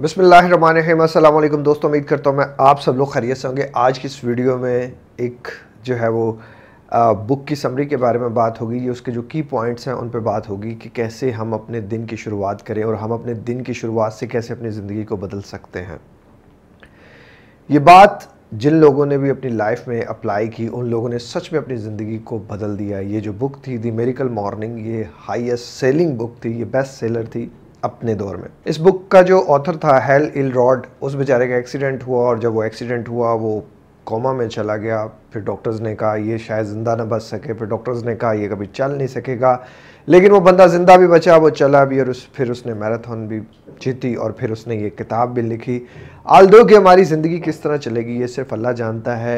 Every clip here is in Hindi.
बिसमीम अल्लाम दोस्तों उम्मीद करता हूँ मैं आप सब लोग खैरियत से होंगे आज की इस वीडियो में एक जो है वो आ, बुक की समरी के बारे में बात होगी ये उसके जो की पॉइंट्स हैं उन पर बात होगी कि कैसे हम अपने दिन की शुरुआत करें और हम अपने दिन की शुरुआत से कैसे अपनी ज़िंदगी को बदल सकते हैं ये बात जिन लोगों ने भी अपनी लाइफ में अप्लाई की उन लोगों ने सच में अपनी ज़िंदगी को बदल दिया ये जो बुक थी दी मेरिकल मॉर्निंग ये हाइस्ट सेलिंग बुक थी ये बेस्ट सेलर थी अपने दौर में इस बुक का जो ऑथर था हेल इल रॉड उस बेचारे का एक्सीडेंट हुआ और जब वो एक्सीडेंट हुआ वो कोमा में चला गया फिर डॉक्टर्स ने कहा ये शायद ज़िंदा ना बच सके फिर डॉक्टर्स ने कहा ये कभी चल नहीं सकेगा लेकिन वो बंदा ज़िंदा भी बचा वो चला भी और उस फिर उसने मैराथन भी जीती और फिर उसने ये किताब भी लिखी आल दो कि हमारी ज़िंदगी किस तरह चलेगी ये सिर्फ अल्लाह जानता है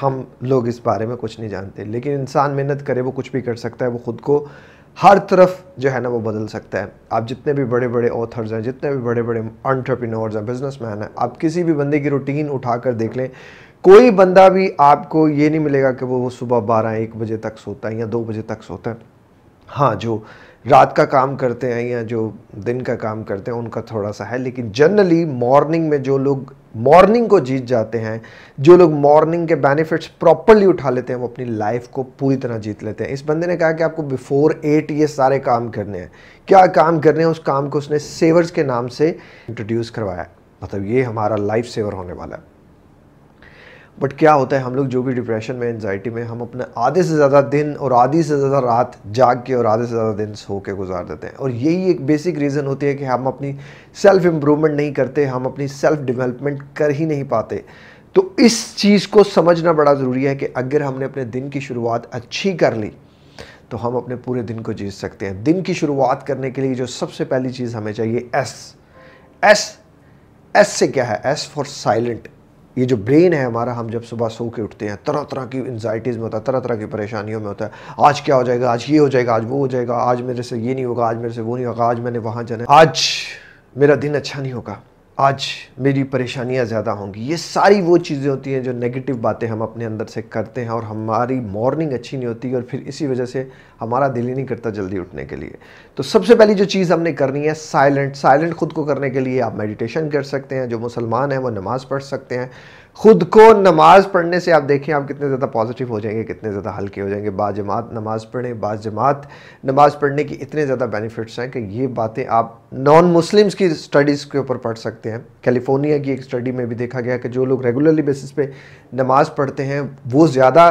हम लोग इस बारे में कुछ नहीं जानते लेकिन इंसान मेहनत करे वो कुछ भी कर सकता है वो ख़ुद को हर तरफ जो है ना वो बदल सकता है आप जितने भी बड़े बड़े ऑथर्स हैं जितने भी बड़े बड़े ऑन्टरप्रिनोर्स हैं बिजनेसमैन हैं आप किसी भी बंदे की रूटीन उठा कर देख लें कोई बंदा भी आपको ये नहीं मिलेगा कि वो सुबह बारह एक बजे तक सोता है या दो बजे तक सोता है हाँ जो रात का काम करते हैं या जो दिन का काम करते हैं उनका थोड़ा सा है लेकिन जनरली मॉर्निंग में जो लोग मॉर्निंग को जीत जाते हैं जो लोग मॉर्निंग के बेनिफिट्स प्रॉपरली उठा लेते हैं वो अपनी लाइफ को पूरी तरह जीत लेते हैं इस बंदे ने कहा कि आपको बिफोर एट ये सारे काम करने हैं क्या काम करने हैं उस काम को उसने सेवर्स के नाम से इंट्रोड्यूस करवाया मतलब ये हमारा लाइफ सेवर होने वाला है बट क्या होता है हम लोग जो भी डिप्रेशन में एनजाइटी में हम अपने आधे से ज़्यादा दिन और आधी से ज़्यादा रात जाग के और आधे से ज़्यादा दिन सो के गुजार देते हैं और यही एक बेसिक रीज़न होती है कि हम अपनी सेल्फ़ इम्प्रूवमेंट नहीं करते हम अपनी सेल्फ़ डिवेलपमेंट कर ही नहीं पाते तो इस चीज़ को समझना बड़ा ज़रूरी है कि अगर हमने अपने दिन की शुरुआत अच्छी कर ली तो हम अपने पूरे दिन को जीत सकते हैं दिन की शुरुआत करने के लिए जो सबसे पहली चीज़ हमें चाहिए एस एस एस से क्या है एस फॉर साइलेंट ये जो ब्रेन है हमारा हम जब सुबह सो के उठते हैं तरह तरह की एनजाइटीज़ में होता है तरह तरह की परेशानियों में होता है आज क्या हो जाएगा आज ये हो जाएगा आज वो हो जाएगा आज मेरे से ये नहीं होगा आज मेरे से वो नहीं होगा आज मैंने वहाँ जाना आज मेरा दिन अच्छा नहीं होगा आज मेरी परेशानियां ज़्यादा होंगी ये सारी वो चीज़ें होती हैं जो नेगेटिव बातें हम अपने अंदर से करते हैं और हमारी मॉर्निंग अच्छी नहीं होती और फिर इसी वजह से हमारा दिल ही नहीं करता जल्दी उठने के लिए तो सबसे पहली जो चीज़ हमने करनी है साइलेंट साइलेंट खुद को करने के लिए आप मेडिटेशन कर सकते हैं जो मुसलमान हैं वो नमाज़ पढ़ सकते हैं खुद को नमाज़ पढ़ने से आप देखें आप कितने ज़्यादा पॉजिटिव हो जाएंगे कितने ज़्यादा हल्के हो जाएंगे बाजमात नमाज़ पढ़ें बाजमात नमाज़ पढ़ने की इतने ज़्यादा बेनिफिट्स हैं कि ये बातें आप नॉन मुस्लिम्स की स्टडीज़ के ऊपर पढ़ सकते हैं कैलिफोर्निया की एक स्टडी में भी देखा गया कि जो लोग रेगुलरली बेसिस पे नमाज़ पढ़ते हैं वो ज़्यादा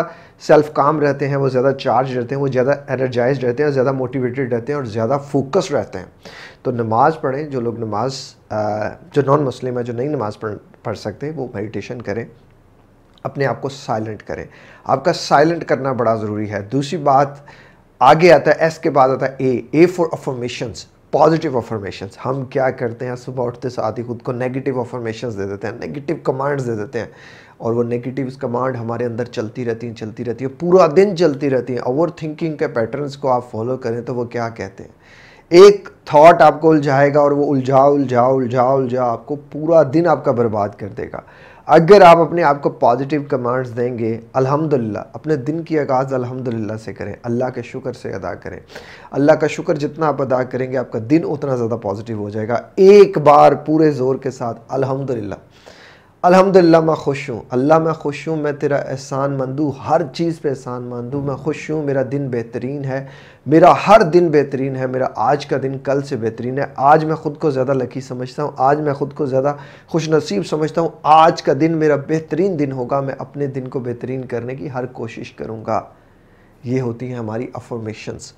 सेल्फ काम रहते हैं वो ज़्यादा चार्ज रहते हैं वो ज़्यादा एनर्जाइज रहते हैं ज़्यादा मोटिवेटेड रहते हैं और ज़्यादा फोकस रहते हैं तो नमाज़ पढ़ें जो लोग नमाज जो नॉन मुस्लिम है जो नई नमाज़ पढ़ पढ़ सकते हैं वो मेडिटेशन करें अपने आप को साइलेंट करें आपका साइलेंट करना बड़ा ज़रूरी है दूसरी बात आगे आता है एस के बाद आता है A A for affirmations positive affirmations हम क्या करते हैं सुबह उठते साथ ही खुद को नेगेटिव अफॉर्मेशंस दे देते हैं नेगेटिव कमांड्स दे देते हैं और वो नेगेटिव कमांड हमारे अंदर चलती रहती हैं चलती रहती है पूरा दिन चलती रहती है ओवर थिंकिंग के पैटर्न्स को आप फॉलो करें तो वो क्या कहते हैं एक थॉट आपको उलझाएगा और वो उलझा उलझा उलझा उलझा आपको पूरा दिन आपका बर्बाद कर देगा अगर आप अपने आप को पॉजिटिव कमांड्स देंगे अल्हम्दुलिल्लाह अपने दिन की आगाज़ अल्हम्दुलिल्लाह से करें अल्लाह के शुक्र से अदा करें अल्लाह का शुक्र जितना आप अदा करेंगे आपका दिन उतना ज़्यादा पॉजिटिव हो जाएगा एक बार पूरे ज़ोर के साथ अल्हम्दुलिल्लाह अल्हम्दुलिल्लाह मैं खुश हूँ अल्लाह मैं खुश हूँ मैं तेरा एहसान मंदू हर चीज़ पे एहसान मंदू मैं खुश हूँ मेरा दिन बेहतरीन है मेरा हर दिन बेहतरीन है मेरा आज का दिन कल से बेहतरीन है आज मैं ख़ुद को ज़्यादा लकी समझता हूँ आज मैं ख़ुद को ज़्यादा खुश नसीब समझता हूँ आज का दिन मेरा बेहतरीन दिन होगा मैं अपने दिन को बेहतरीन करने की हर कोशिश करूँगा ये होती हैं हमारी अफॉर्मेशंस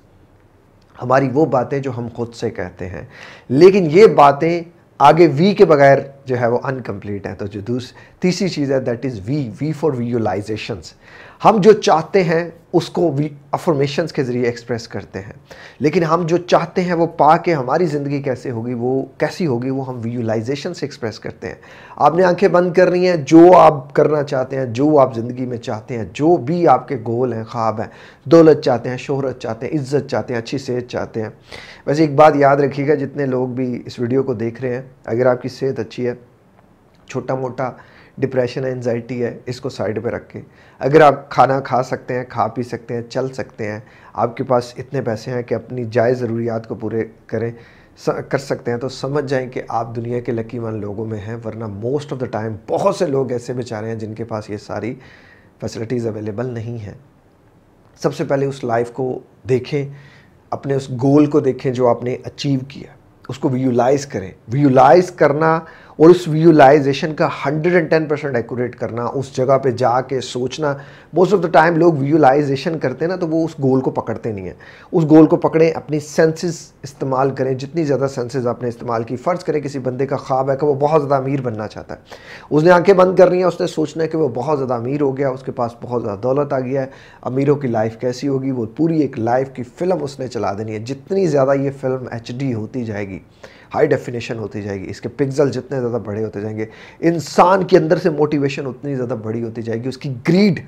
हमारी वो बातें जो हम खुद से कहते हैं लेकिन ये बातें आगे वी के बगैर जो है वो अनकम्प्लीट है तो जो दूसरी तीसरी चीज़ है that is V V for visualisations हम जो चाहते हैं उसको अफर्मेशन के ज़रिए एक्सप्रेस करते हैं लेकिन हम जो चाहते हैं वो पा के हमारी ज़िंदगी कैसे होगी वो कैसी होगी वो हम विजुलाइजेशन से एक्सप्रेस करते हैं आपने आंखें बंद करनी है जो आप करना चाहते हैं जो आप ज़िंदगी में चाहते हैं जो भी आपके गोल हैं ख्वाब हैं दौलत चाहते हैं शोहरत चाहते हैं इज़्ज़त चाहते हैं अच्छी सेहत चाहते हैं वैसे एक बात याद रखिएगा जितने लोग भी इस वीडियो को देख रहे हैं अगर आपकी सेहत अच्छी है छोटा मोटा डिप्रेशन है एनजाइटी है इसको साइड पे रख के अगर आप खाना खा सकते हैं खा पी सकते हैं चल सकते हैं आपके पास इतने पैसे हैं कि अपनी जाय ज़रूरियात को पूरे करें कर सकते हैं तो समझ जाएं कि आप दुनिया के लकी वन लोगों में हैं वरना मोस्ट ऑफ़ द टाइम बहुत से लोग ऐसे बेचारे हैं जिनके पास ये सारी फैसिलिटीज़ अवेलेबल नहीं हैं सबसे पहले उस लाइफ को देखें अपने उस गोल को देखें जो आपने अचीव किया उसको विजुलाइज करें विजुलाइज करना और उस विजुलाइजेशन का 110 परसेंट एक्यूरेट करना उस जगह पे जाके सोचना मोस्ट ऑफ द टाइम लोग विजुलाइजेशन करते हैं ना तो वो उस गोल को पकड़ते नहीं हैं उस गोल को पकड़ें अपनी सेंसेस इस्तेमाल करें जितनी ज़्यादा सेंसेस आपने इस्तेमाल की फ़र्ज़ करें किसी बंदे का ख्वाब है कि वो बहुत ज़्यादा अमीर बनना चाहता है उसने आँखें बंद करनी है उसने सोचना है कि वो बहुत ज़्यादा अमीर हो गया उसके पास बहुत ज़्यादा दौलत आ गया है अमीरों की लाइफ कैसी होगी वो पूरी एक लाइफ की फ़िल्म उसने चला देनी है जितनी ज़्यादा ये फिल्म एच होती जाएगी हाई डेफिनेशन होती जाएगी इसके पिक्सल जितने ज़्यादा बड़े होते जाएंगे इंसान के अंदर से मोटिवेशन उतनी ज़्यादा बड़ी होती जाएगी उसकी ग्रीड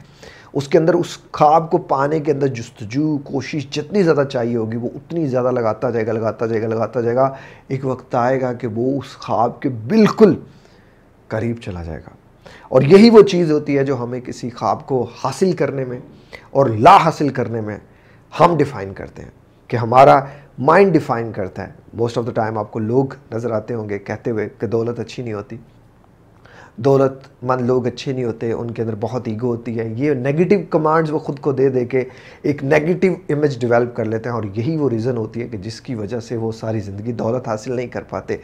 उसके अंदर उस ख्वाब को पाने के अंदर जस्तजू कोशिश जितनी ज़्यादा चाहिए होगी वो उतनी ज़्यादा लगाता जाएगा लगाता जाएगा लगाता जाएगा एक वक्त आएगा कि वो उस ख्वाब के बिल्कुल करीब चला जाएगा और यही वो चीज़ होती है जो हमें किसी ख्वाब को हासिल करने में और ला हासिल करने में हम डिफ़ाइन करते हैं कि हमारा माइंड डिफाइन करता है मोस्ट ऑफ द टाइम आपको लोग नज़र आते होंगे कहते हुए कि दौलत अच्छी नहीं होती दौलत मन लोग अच्छे नहीं होते उनके अंदर बहुत ईगो होती है ये नेगेटिव कमांड्स वो ख़ुद को दे दे के एक नेगेटिव इमेज डेवलप कर लेते हैं और यही वो रीज़न होती है कि जिसकी वजह से वो सारी ज़िंदगी दौलत हासिल नहीं कर पाते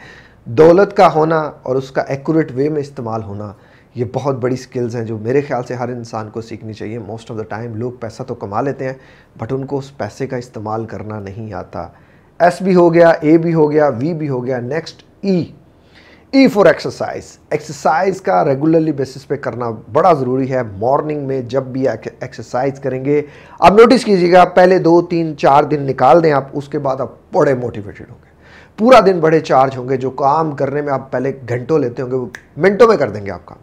दौलत का होना और उसका एक्यूरेट वे में इस्तेमाल होना ये बहुत बड़ी स्किल्स हैं जो मेरे ख्याल से हर इंसान को सीखनी चाहिए मोस्ट ऑफ़ द टाइम लोग पैसा तो कमा लेते हैं बट उनको उस पैसे का इस्तेमाल करना नहीं आता एस भी हो गया ए भी हो गया वी भी हो गया next E E for exercise exercise का रेगुलरली बेसिस पे करना बड़ा ज़रूरी है मॉर्निंग में जब भी एक्सरसाइज करेंगे आप नोटिस कीजिएगा पहले दो तीन चार दिन निकाल दें आप उसके बाद आप बड़े मोटिवेटेड होंगे पूरा दिन बड़े चार्ज होंगे जो काम करने में आप पहले घंटों लेते होंगे वो मिनटों में कर देंगे आप काम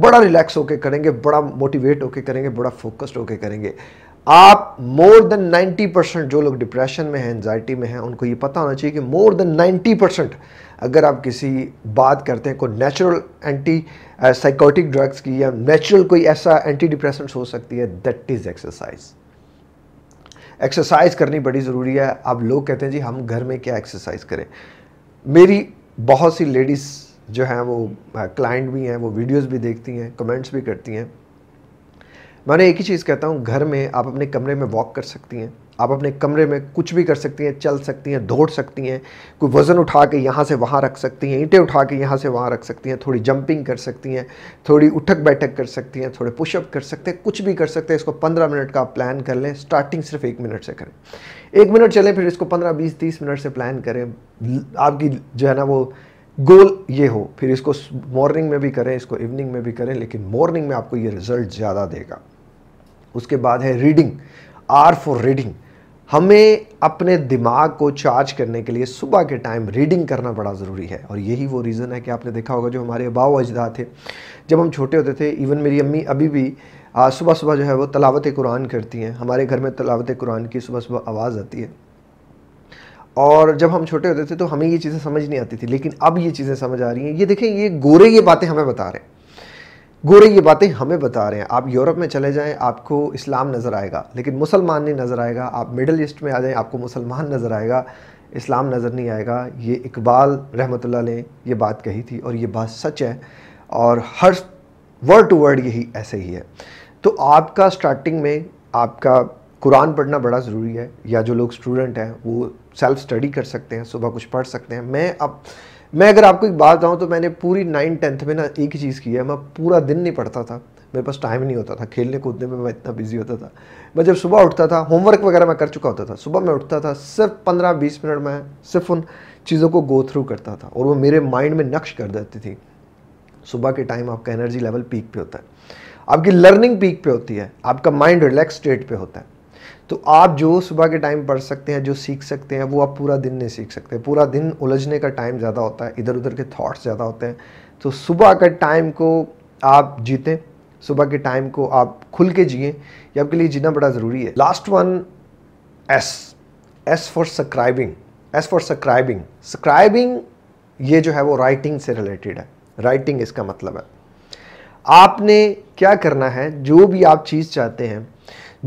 बड़ा रिलैक्स होके करेंगे बड़ा मोटिवेट होके करेंगे बड़ा फोकस्ड होके करेंगे आप मोर देन 90 परसेंट जो लोग डिप्रेशन में हैं एनजाइटी में हैं उनको ये पता होना चाहिए कि मोर देन 90 परसेंट अगर आप किसी बात करते हैं कोई नेचुरल एंटी साइकोटिक ड्रग्स की या नेचुरल कोई ऐसा एंटी डिप्रेशन हो सकती है दैट इज़ एक्सरसाइज एक्सरसाइज करनी बड़ी ज़रूरी है आप लोग कहते हैं जी हम घर में क्या एक्सरसाइज करें मेरी बहुत सी लेडीज़ जो हैं वो क्लाइंट हाँ, भी हैं वो वीडियोस भी देखती हैं कमेंट्स भी करती हैं मैंने एक ही चीज़ कहता हूँ घर में आप अपने कमरे में वॉक कर सकती हैं आप अपने कमरे में कुछ भी कर सकती हैं चल सकती हैं दौड़ सकती हैं कोई वज़न उठा के यहाँ से वहाँ रख सकती हैं ईंटें उठा के यहाँ से वहाँ रख सकती हैं थोड़ी जंपिंग कर सकती हैं थोड़ी उठक बैठक कर सकती हैं थोड़े पुशअप कर सकते हैं कुछ भी कर सकते हैं इसको पंद्रह मिनट का प्लान कर लें स्टार्टिंग सिर्फ एक मिनट से करें एक मिनट चलें फिर इसको पंद्रह बीस तीस मिनट से प्लान करें आपकी जो है ना वो गोल ये हो फिर इसको मॉर्निंग में भी करें इसको इवनिंग में भी करें लेकिन मॉर्निंग में आपको ये रिजल्ट ज़्यादा देगा उसके बाद है रीडिंग आर फॉर रीडिंग हमें अपने दिमाग को चार्ज करने के लिए सुबह के टाइम रीडिंग करना बड़ा ज़रूरी है और यही वो रीज़न है कि आपने देखा होगा जो हमारे अबाव अजदा थे जब हम छोटे होते थे इवन मेरी अम्मी अभी भी सुबह सुबह जो है वो तलावत कुरान करती हैं हमारे घर में तलावत कुरान की सुबह सुबह आवाज़ आती है और जब हम छोटे होते थे तो हमें ये चीज़ें समझ नहीं आती थी लेकिन अब ये चीज़ें समझ आ रही हैं ये देखें ये गोरे ये बातें हमें बता रहे हैं गोरे ये बातें हमें बता रहे हैं आप यूरोप में चले जाएं आपको इस्लाम नज़र आएगा लेकिन मुसलमान नहीं नज़र आएगा आप मिडल ईस्ट में आ जाएं आपको मुसलमान नज़र आएगा इस्लाम नज़र नहीं आएगा ये इकबाल रहमत ने ये बात कही थी और ये बात सच है और हर वर्ड टू वर्ड यही ऐसे ही है तो आपका स्टार्टिंग में आपका कुरान पढ़ना बड़ा ज़रूरी है या जो लोग स्टूडेंट हैं वो सेल्फ स्टडी कर सकते हैं सुबह कुछ पढ़ सकते हैं मैं अब मैं अगर आपको एक बात बताऊँ तो मैंने पूरी नाइन टेंथ में ना एक ही चीज़ की है मैं पूरा दिन नहीं पढ़ता था मेरे पास टाइम नहीं होता था खेलने कूदने में मैं इतना बिजी होता था मैं जब सुबह उठता था होमवर्क वगैरह मैं कर चुका होता था सुबह मैं उठता था सिर्फ पंद्रह बीस मिनट में सिर्फ उन चीज़ों को गो थ्रू करता था और वो मेरे माइंड में नक्श कर देती थी सुबह के टाइम आपका एनर्जी लेवल पीक पे होता है आपकी लर्निंग पीक पे होती है आपका माइंड रिलैक्स स्टेट पे होता है तो आप जो सुबह के टाइम पढ़ सकते हैं जो सीख सकते हैं वो आप पूरा दिन नहीं सीख सकते पूरा दिन उलझने का टाइम ज़्यादा होता है इधर उधर के थाट्स ज़्यादा होते हैं तो सुबह का टाइम को आप जीतें सुबह के टाइम को आप खुल के जिए ये आपके लिए जीना बड़ा ज़रूरी है last one S S for subscribing S for subscribing subscribing ये जो है वो राइटिंग से रिलेटेड है राइटिंग इसका मतलब है आपने क्या करना है जो भी आप चीज़ चाहते हैं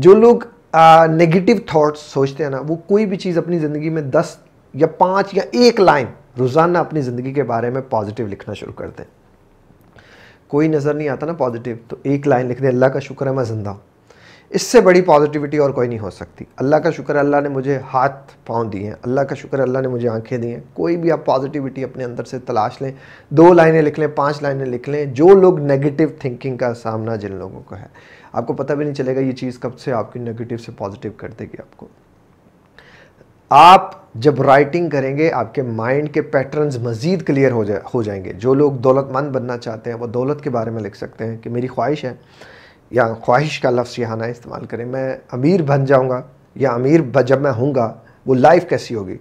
जो लोग नेगेटिव थॉट्स सोचते हैं ना वो कोई भी चीज़ अपनी ज़िंदगी में दस या पाँच या एक लाइन रोज़ाना अपनी ज़िंदगी के बारे में पॉजिटिव लिखना शुरू करते हैं कोई नज़र नहीं आता ना पॉजिटिव तो एक लाइन लिख दें अल्लाह का शुक्र है मैं ज़िंदा हूँ इससे बड़ी पॉजिटिविटी और कोई नहीं हो सकती अल्लाह का शुक्र अल्लाह ने मुझे हाथ पाँव दिए हैं अल्लाह का शुक्र अल्लाह ने मुझे आंखें दी हैं कोई भी आप पॉजिटिविटी अपने अंदर से तलाश लें दो लाइनें लिख लें पांच लाइनें लिख लें जो लोग नेगेटिव थिंकिंग का सामना जिन लोगों को है आपको पता भी नहीं चलेगा ये चीज़ कब से आपकी नेगेटिव से पॉजिटिव कर देगी आपको आप जब राइटिंग करेंगे आपके माइंड के पैटर्न्स मज़ीद क्लियर हो जाए हो जाएंगे जो लोग दौलतमंद बनना चाहते हैं वो दौलत के बारे में लिख सकते हैं कि मेरी ख्वाहिश है या ख्वाहिश का लफ्ज़ यहाँ ना इस्तेमाल करें मैं अमीर बन जाऊँगा या अमीर जब मैं हूँगा वो लाइफ कैसी होगी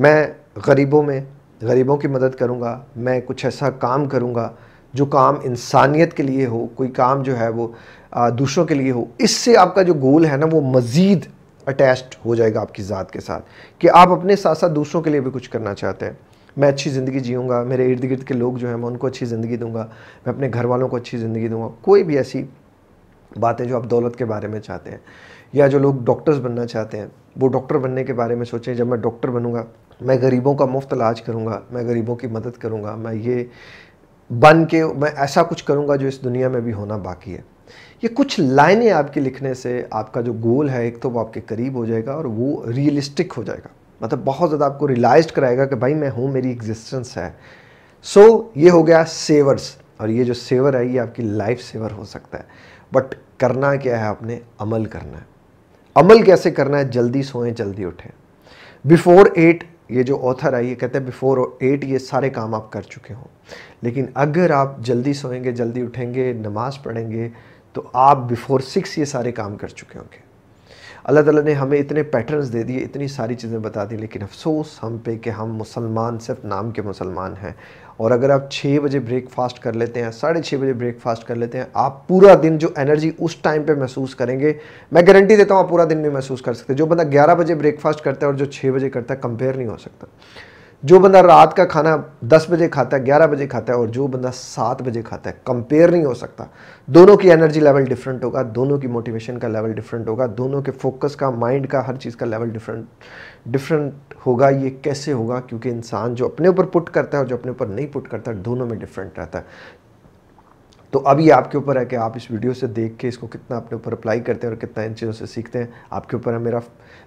मैं गरीबों में गरीबों की मदद करूँगा मैं कुछ ऐसा काम करूँगा जो काम इंसानियत के लिए हो कोई काम जो है वो दूसरों के लिए हो इससे आपका जो गोल है ना वो मज़ीद अटैच्ड हो जाएगा आपकी ज़ात के साथ कि आप अपने साथ साथ दूसरों के लिए भी कुछ करना चाहते हैं मैं अच्छी ज़िंदगी जीऊँगा मेरे इर्द गिर्द के लोग जो हैं मैं उनको अच्छी ज़िंदगी दूँगा मैं अपने घर वालों को अच्छी ज़िंदगी दूँगा कोई भी ऐसी बातें जो आप दौलत के बारे में चाहते हैं या जो लोग डॉक्टर्स बनना चाहते हैं वो डॉक्टर बनने के बारे में सोचें जब मैं डॉक्टर बनूंगा मैं गरीबों का मुफ्त इलाज करूंगा मैं गरीबों की मदद करूंगा मैं ये बन के मैं ऐसा कुछ करूंगा जो इस दुनिया में भी होना बाकी है ये कुछ लाइनें आपके लिखने से आपका जो गोल है एक तो वो आपके करीब हो जाएगा और वो रियलिस्टिक हो जाएगा मतलब बहुत ज़्यादा आपको रियलाइज कराएगा कि भाई मैं हूँ मेरी एग्जिस्टेंस है सो so, ये हो गया सेवर्स और ये जो सेवर है ये आपकी लाइफ सेवर हो सकता है बट करना क्या है आपने अमल करना है अमल कैसे करना है जल्दी सोएं जल्दी उठें बिफोर एट ये जो ऑथर है ये कहते हैं बिफोर एट ये सारे काम आप कर चुके हों लेकिन अगर आप जल्दी सोएंगे जल्दी उठेंगे नमाज़ पढ़ेंगे तो आप बिफोर सिक्स ये सारे काम कर चुके होंगे अल्लाह ताला ने हमें इतने पैटर्न्स दे दिए इतनी सारी चीज़ें बता दी लेकिन अफसोस हम पे कि हम मुसलमान सिर्फ नाम के मुसलमान हैं और अगर आप छः बजे ब्रेकफास्ट कर लेते हैं साढ़े छः बजे ब्रेकफास्ट कर लेते हैं आप पूरा दिन जो एनर्जी उस टाइम पे महसूस करेंगे मैं गारंटी देता हूँ आप पूरा दिन भी महसूस कर सकते हैं जो बंदा ग्यारह बजे ब्रेकफास्ट करता है और जो छः बजे करता है कंपेयर नहीं हो सकता जो बंदा रात का खाना 10 बजे खाता है 11 बजे खाता है और जो बंदा 7 बजे खाता है कंपेयर नहीं हो सकता दोनों की एनर्जी लेवल डिफरेंट होगा दोनों की मोटिवेशन का लेवल डिफरेंट होगा दोनों के फोकस का माइंड का हर चीज़ का लेवल डिफरेंट डिफरेंट होगा ये कैसे होगा क्योंकि इंसान जो अपने ऊपर पुट करता है और जो अपने ऊपर नहीं पुट करता दोनों में डिफरेंट रहता है तो अभी आपके ऊपर है कि आप इस वीडियो से देख के इसको कितना अपने ऊपर अप्लाई करते हैं और कितना इन चीज़ों से सीखते हैं आपके ऊपर है मेरा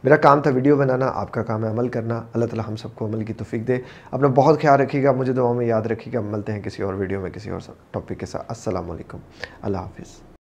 मेरा काम था वीडियो बनाना आपका काम है अमल करना अल्लाह ताला हम सबको अमल की तोफ़ी दे अपना बहुत ख्याल रखिएगा मुझे दुआ में याद रखिएगा मिलते हैं किसी और वीडियो में किसी और टॉपिक के साथ असलकम अल्लाह हाफिज़